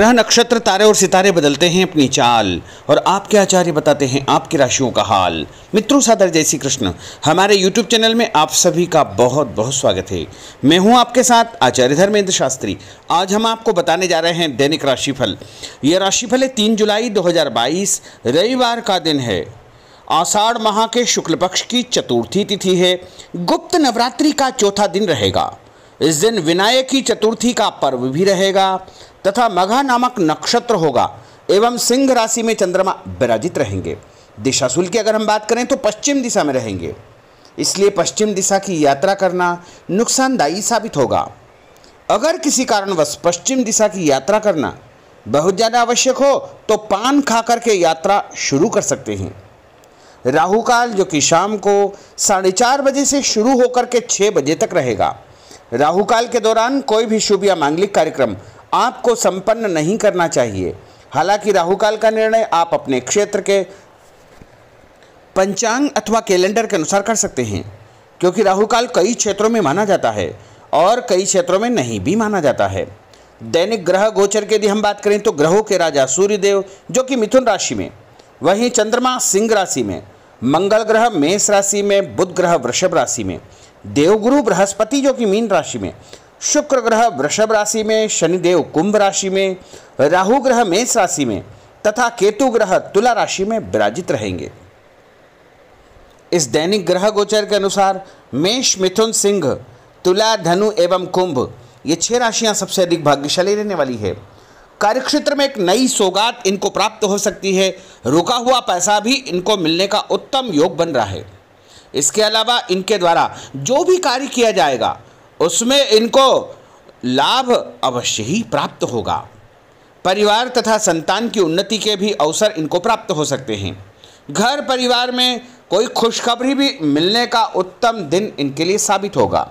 ग्रह नक्षत्र तारे और सितारे बदलते हैं अपनी चाल और आपके आचार्य बताते हैं आपकी राशियों का हाल मित्रों सादर जय श्री कृष्ण हमारे यूट्यूब चैनल में आप सभी का बहुत बहुत स्वागत है मैं हूं आपके साथ आचार्य धर्मेंद्र शास्त्री आज हम आपको बताने जा रहे हैं दैनिक राशिफल यह राशिफल है तीन जुलाई दो रविवार का दिन है आषाढ़ माह के शुक्ल पक्ष की चतुर्थी तिथि है गुप्त नवरात्रि का चौथा दिन रहेगा इस दिन विनायक की चतुर्थी का पर्व भी रहेगा तथा मघा नामक नक्षत्र होगा एवं सिंह राशि में चंद्रमा विराजित रहेंगे शुल्क की अगर हम बात करें तो पश्चिम दिशा में रहेंगे इसलिए पश्चिम दिशा की यात्रा करना नुकसानदायी साबित होगा अगर किसी कारणवश पश्चिम दिशा की यात्रा करना बहुत ज़्यादा आवश्यक हो तो पान खा करके यात्रा शुरू कर सकते हैं राहु काल जो कि शाम को साढ़े चार बजे से शुरू होकर के छः बजे तक रहेगा राहु काल के दौरान कोई भी शुभ या मांगलिक कार्यक्रम आपको संपन्न नहीं करना चाहिए हालांकि राहु काल का निर्णय आप अपने क्षेत्र के पंचांग अथवा कैलेंडर के अनुसार कर सकते हैं क्योंकि राहु काल कई क्षेत्रों में माना जाता है और कई क्षेत्रों में नहीं भी माना जाता है दैनिक ग्रह गोचर के यदि हम बात करें तो ग्रहों के राजा सूर्यदेव जो कि मिथुन राशि में वहीं चंद्रमा सिंह राशि में मंगल ग्रह मेष राशि में बुध ग्रह वृषभ राशि में देवगुरु बृहस्पति जो कि मीन राशि में शुक्र ग्रह वृषभ राशि में शनिदेव कुंभ राशि में राहु ग्रह मेष राशि में तथा केतु ग्रह तुला राशि में विराजित रहेंगे इस दैनिक ग्रह गोचर के अनुसार मेष मिथुन सिंह तुला धनु एवं कुंभ ये छह राशियां सबसे अधिक भाग्यशाली रहने वाली है कार्यक्षेत्र में एक नई सौगात इनको प्राप्त हो सकती है रुका हुआ पैसा भी इनको मिलने का उत्तम योग बन रहा है इसके अलावा इनके द्वारा जो भी कार्य किया जाएगा उसमें इनको लाभ अवश्य ही प्राप्त होगा परिवार तथा संतान की उन्नति के भी अवसर इनको प्राप्त हो सकते हैं घर परिवार में कोई खुशखबरी भी मिलने का उत्तम दिन इनके लिए साबित होगा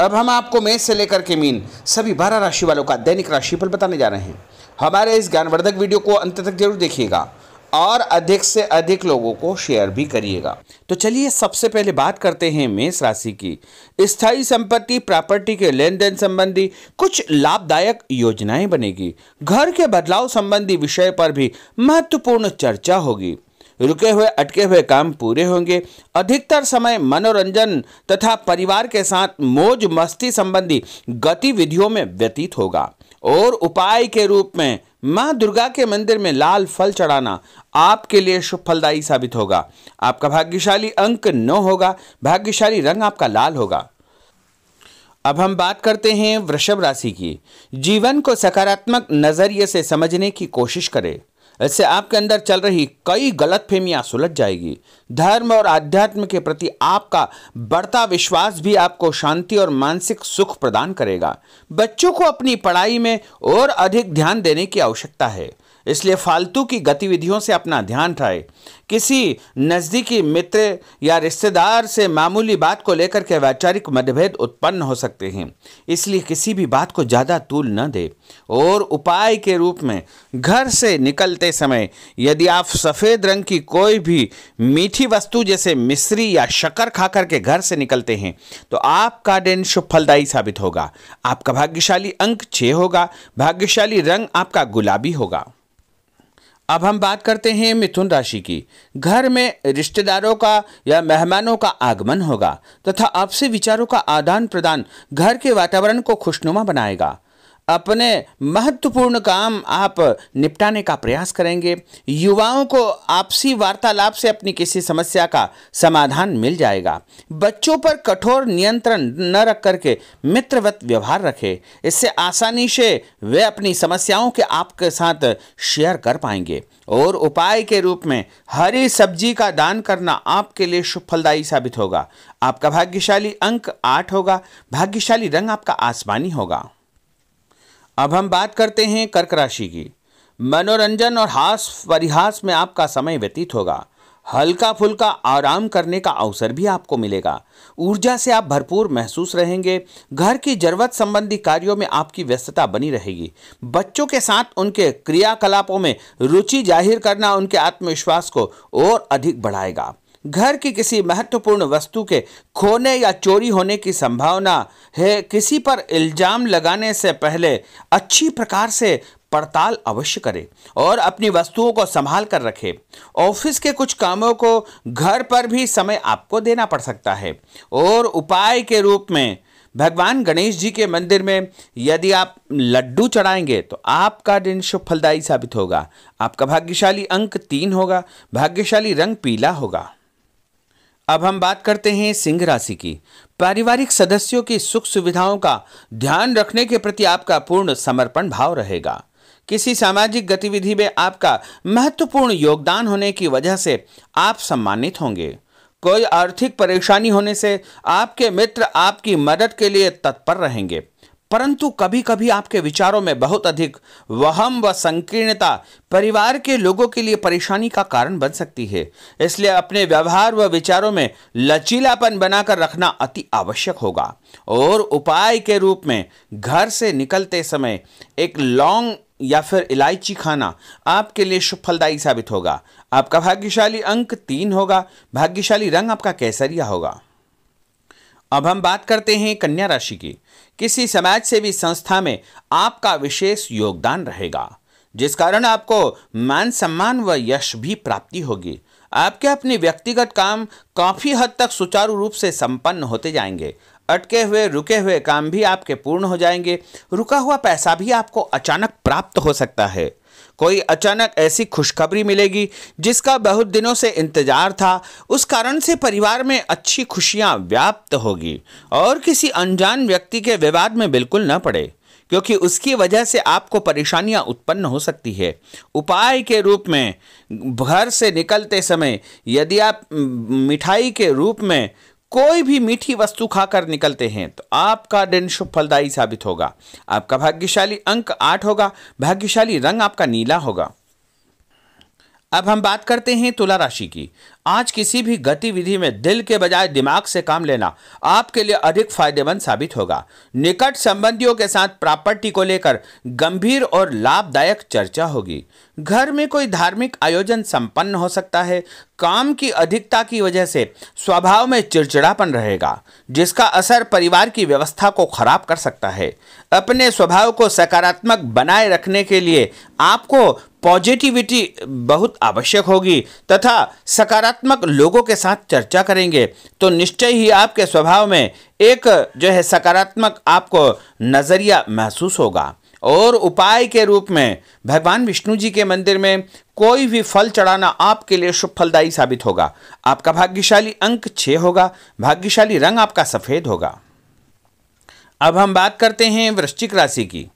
अब हम आपको मेष से लेकर के मीन सभी बारह राशि वालों का दैनिक राशिफल बताने जा रहे हैं हमारे इस ज्ञानवर्धक वीडियो को अंत तक जरूर देखिएगा और अधिक से अधिक लोगों को शेयर भी करिएगा तो चलिए सबसे पहले बात करते हैं मेष राशि की स्थायी संपत्ति प्रॉपर्टी के लेन देन संबंधी कुछ लाभदायक योजनाएं बनेगी घर के बदलाव संबंधी विषय पर भी महत्वपूर्ण चर्चा होगी रुके हुए अटके हुए काम पूरे होंगे अधिकतर समय मनोरंजन तथा परिवार के साथ मौज मस्ती संबंधी गतिविधियों में व्यतीत होगा और उपाय के रूप में माँ दुर्गा के मंदिर में लाल फल चढ़ाना आपके लिए शुभ फलदायी साबित होगा आपका भाग्यशाली अंक नौ होगा भाग्यशाली रंग आपका लाल होगा अब हम बात करते हैं वृषभ राशि की जीवन को सकारात्मक नजरिए से समझने की कोशिश करें ऐसे आपके अंदर चल रही कई गलत फहमियाँ सुलझ जाएगी धर्म और आध्यात्म के प्रति आपका बढ़ता विश्वास भी आपको शांति और मानसिक सुख प्रदान करेगा बच्चों को अपनी पढ़ाई में और अधिक ध्यान देने की आवश्यकता है इसलिए फालतू की गतिविधियों से अपना ध्यान हटाए किसी नज़दीकी मित्र या रिश्तेदार से मामूली बात को लेकर के वैचारिक मतभेद उत्पन्न हो सकते हैं इसलिए किसी भी बात को ज़्यादा तूल न दे और उपाय के रूप में घर से निकलते समय यदि आप सफ़ेद रंग की कोई भी मीठी वस्तु जैसे मिश्री या शक्कर खा करके घर से निकलते हैं तो आपका दिन शुभ फलदायी साबित होगा आपका भाग्यशाली अंक छः होगा भाग्यशाली रंग आपका गुलाबी होगा अब हम बात करते हैं मिथुन राशि की घर में रिश्तेदारों का या मेहमानों का आगमन होगा तथा आपसे विचारों का आदान प्रदान घर के वातावरण को खुशनुमा बनाएगा अपने महत्वपूर्ण काम आप निपटाने का प्रयास करेंगे युवाओं को आपसी वार्तालाप से अपनी किसी समस्या का समाधान मिल जाएगा बच्चों पर कठोर नियंत्रण न रख करके मित्रवत व्यवहार रखें इससे आसानी से वे अपनी समस्याओं के आपके साथ शेयर कर पाएंगे और उपाय के रूप में हरी सब्जी का दान करना आपके लिए सुफलदायी साबित होगा आपका भाग्यशाली अंक आठ होगा भाग्यशाली रंग आपका आसमानी होगा अब हम बात करते हैं कर्क राशि की मनोरंजन और हास परिहास में आपका समय व्यतीत होगा हल्का फुल्का आराम करने का अवसर भी आपको मिलेगा ऊर्जा से आप भरपूर महसूस रहेंगे घर की जरूरत संबंधी कार्यों में आपकी व्यस्तता बनी रहेगी बच्चों के साथ उनके क्रियाकलापों में रुचि जाहिर करना उनके आत्मविश्वास को और अधिक बढ़ाएगा घर की किसी महत्वपूर्ण वस्तु के खोने या चोरी होने की संभावना है किसी पर इल्जाम लगाने से पहले अच्छी प्रकार से पड़ताल अवश्य करें और अपनी वस्तुओं को संभाल कर रखें ऑफिस के कुछ कामों को घर पर भी समय आपको देना पड़ सकता है और उपाय के रूप में भगवान गणेश जी के मंदिर में यदि आप लड्डू चढ़ाएंगे तो आपका दिन शुभ फलदायी साबित होगा आपका भाग्यशाली अंक तीन होगा भाग्यशाली रंग पीला होगा अब हम बात करते हैं सिंह राशि की पारिवारिक सदस्यों की सुख सुविधाओं का ध्यान रखने के प्रति आपका पूर्ण समर्पण भाव रहेगा किसी सामाजिक गतिविधि में आपका महत्वपूर्ण योगदान होने की वजह से आप सम्मानित होंगे कोई आर्थिक परेशानी होने से आपके मित्र आपकी मदद के लिए तत्पर रहेंगे परंतु कभी कभी आपके विचारों में बहुत अधिक वहम व संकीर्णता परिवार के लोगों के लिए परेशानी का कारण बन सकती है इसलिए अपने व्यवहार व विचारों में लचीलापन बनाकर रखना अति आवश्यक होगा और उपाय के रूप में घर से निकलते समय एक लौंग या फिर इलायची खाना आपके लिए शुभ फलदायी साबित होगा आपका भाग्यशाली अंक तीन होगा भाग्यशाली रंग आपका कैसरिया होगा अब हम बात करते हैं कन्या राशि की किसी समाज सेवी संस्था में आपका विशेष योगदान रहेगा जिस कारण आपको मान सम्मान व यश भी प्राप्ति होगी आपके अपने व्यक्तिगत काम काफ़ी हद तक सुचारू रूप से संपन्न होते जाएंगे अटके हुए रुके हुए काम भी आपके पूर्ण हो जाएंगे रुका हुआ पैसा भी आपको अचानक प्राप्त हो सकता है कोई अचानक ऐसी खुशखबरी मिलेगी जिसका बहुत दिनों से इंतजार था उस कारण से परिवार में अच्छी खुशियाँ व्याप्त होगी और किसी अनजान व्यक्ति के विवाद में बिल्कुल न पड़े क्योंकि उसकी वजह से आपको परेशानियां उत्पन्न हो सकती है उपाय के रूप में घर से निकलते समय यदि आप मिठाई के रूप में कोई भी मीठी वस्तु खाकर निकलते हैं तो आपका दिन शुभ फलदायी साबित होगा आपका भाग्यशाली अंक आठ होगा भाग्यशाली रंग आपका नीला होगा अब हम बात करते हैं तुला राशि की आज किसी भी गतिविधि में दिल के बजाय दिमाग से काम लेना आपके लिए अधिक फायदेमंद साबित होगा निकट संबंधियों के साथ प्रॉपर्टी को लेकर गंभीर और लाभदायक चर्चा होगी घर में कोई धार्मिक आयोजन संपन्न हो सकता है काम की अधिकता की वजह से स्वभाव में चिड़चिड़ापन रहेगा जिसका असर परिवार की व्यवस्था को खराब कर सकता है अपने स्वभाव को सकारात्मक बनाए रखने के लिए आपको पॉजिटिविटी बहुत आवश्यक होगी तथा सकारात्मक लोगों के साथ चर्चा करेंगे तो निश्चय ही आपके स्वभाव में एक जो है सकारात्मक आपको नज़रिया महसूस होगा और उपाय के रूप में भगवान विष्णु जी के मंदिर में कोई भी फल चढ़ाना आपके लिए शुभ फलदायी साबित होगा आपका भाग्यशाली अंक छः होगा भाग्यशाली रंग आपका सफ़ेद होगा अब हम बात करते हैं वृश्चिक राशि की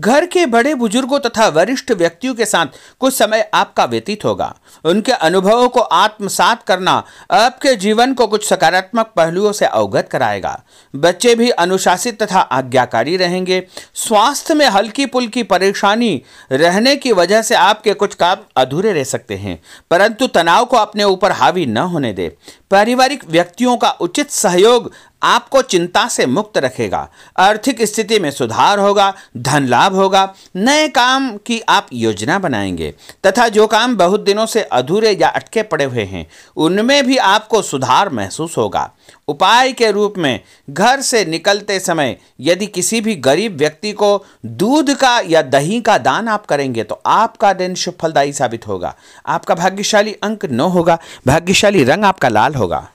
घर के बड़े बुजुर्गों तथा वरिष्ठ व्यक्तियों के साथ कुछ समय आपका व्यतीत होगा उनके अनुभवों को आत्मसात करना आपके जीवन को कुछ सकारात्मक पहलुओं से अवगत कराएगा बच्चे भी अनुशासित तथा आज्ञाकारी रहेंगे स्वास्थ्य में हल्की पुल्की परेशानी रहने की वजह से आपके कुछ काम अधूरे रह सकते हैं परंतु तनाव को अपने ऊपर हावी न होने दे पारिवारिक व्यक्तियों का उचित सहयोग आपको चिंता से मुक्त रखेगा आर्थिक स्थिति में सुधार होगा धन लाभ होगा नए काम की आप योजना बनाएंगे तथा जो काम बहुत दिनों से अधूरे या अटके पड़े हुए हैं उनमें भी आपको सुधार महसूस होगा उपाय के रूप में घर से निकलते समय यदि किसी भी गरीब व्यक्ति को दूध का या दही का दान आप करेंगे तो आपका दिन शुभ फलदायी साबित होगा आपका भाग्यशाली अंक नौ होगा भाग्यशाली रंग आपका लाल होगा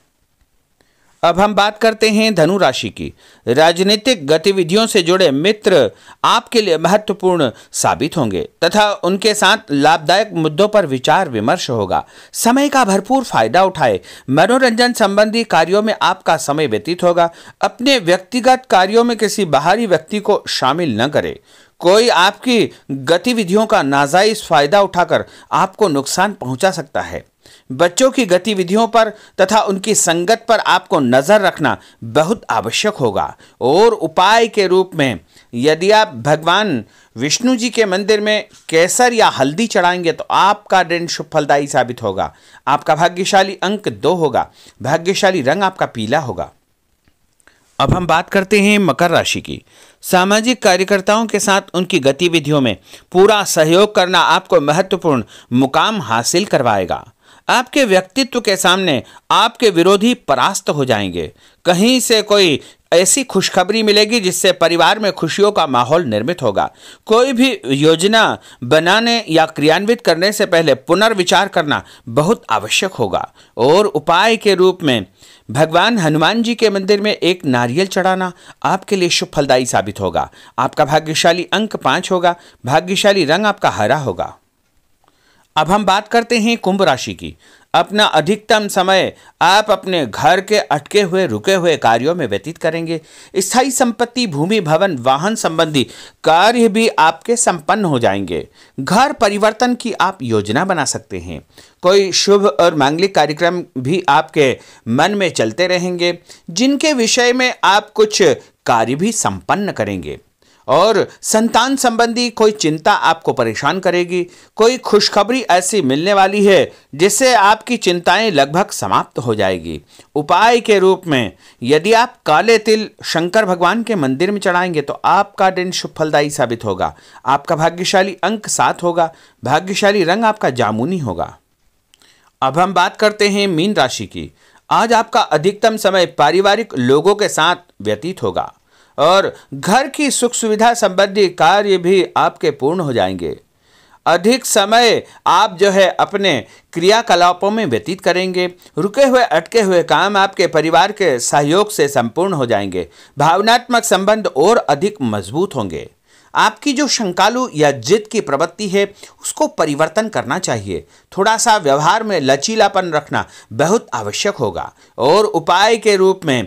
अब हम बात करते हैं धनु राशि की राजनीतिक गतिविधियों से जुड़े मित्र आपके लिए महत्वपूर्ण साबित होंगे तथा उनके साथ लाभदायक मुद्दों पर विचार विमर्श होगा समय का भरपूर फायदा उठाए मनोरंजन संबंधी कार्यों में आपका समय व्यतीत होगा अपने व्यक्तिगत कार्यों में किसी बाहरी व्यक्ति को शामिल न करें कोई आपकी गतिविधियों का नाजायज फायदा उठाकर आपको नुकसान पहुंचा सकता है बच्चों की गतिविधियों पर तथा उनकी संगत पर आपको नज़र रखना बहुत आवश्यक होगा और उपाय के रूप में यदि आप भगवान विष्णु जी के मंदिर में केसर या हल्दी चढ़ाएंगे तो आपका दिन शुभ साबित होगा आपका भाग्यशाली अंक दो होगा भाग्यशाली रंग आपका पीला होगा अब हम बात करते हैं मकर राशि की सामाजिक कार्यकर्ताओं के साथ उनकी गतिविधियों में पूरा सहयोग करना आपको महत्वपूर्ण मुकाम हासिल करवाएगा आपके व्यक्तित्व के सामने आपके विरोधी परास्त हो जाएंगे कहीं से कोई ऐसी खुशखबरी मिलेगी जिससे परिवार में खुशियों का माहौल निर्मित होगा कोई भी योजना बनाने या क्रियान्वित करने से पहले पुनर्विचार करना बहुत आवश्यक होगा और उपाय के रूप में भगवान हनुमान जी के मंदिर में एक नारियल चढ़ाना आपके लिए शुभ फलदायी साबित होगा आपका भाग्यशाली अंक पाँच होगा भाग्यशाली रंग आपका हरा होगा अब हम बात करते हैं कुंभ राशि की अपना अधिकतम समय आप अपने घर के अटके हुए रुके हुए कार्यों में व्यतीत करेंगे स्थायी संपत्ति भूमि भवन वाहन संबंधी कार्य भी आपके संपन्न हो जाएंगे घर परिवर्तन की आप योजना बना सकते हैं कोई शुभ और मांगलिक कार्यक्रम भी आपके मन में चलते रहेंगे जिनके विषय में आप कुछ कार्य भी संपन्न करेंगे और संतान संबंधी कोई चिंता आपको परेशान करेगी कोई खुशखबरी ऐसी मिलने वाली है जिससे आपकी चिंताएं लगभग समाप्त हो जाएगी उपाय के रूप में यदि आप काले तिल शंकर भगवान के मंदिर में चढ़ाएंगे तो आपका दिन शुभ फलदायी साबित होगा आपका भाग्यशाली अंक सात होगा भाग्यशाली रंग आपका जामुनी होगा अब हम बात करते हैं मीन राशि की आज आपका अधिकतम समय पारिवारिक लोगों के साथ व्यतीत होगा और घर की सुख सुविधा संबंधी कार्य भी आपके पूर्ण हो जाएंगे अधिक समय आप जो है अपने क्रियाकलापों में व्यतीत करेंगे रुके हुए अटके हुए काम आपके परिवार के सहयोग से संपूर्ण हो जाएंगे भावनात्मक संबंध और अधिक मजबूत होंगे आपकी जो शंकालु या जिद की प्रवृत्ति है उसको परिवर्तन करना चाहिए थोड़ा सा व्यवहार में लचीलापन रखना बहुत आवश्यक होगा और उपाय के रूप में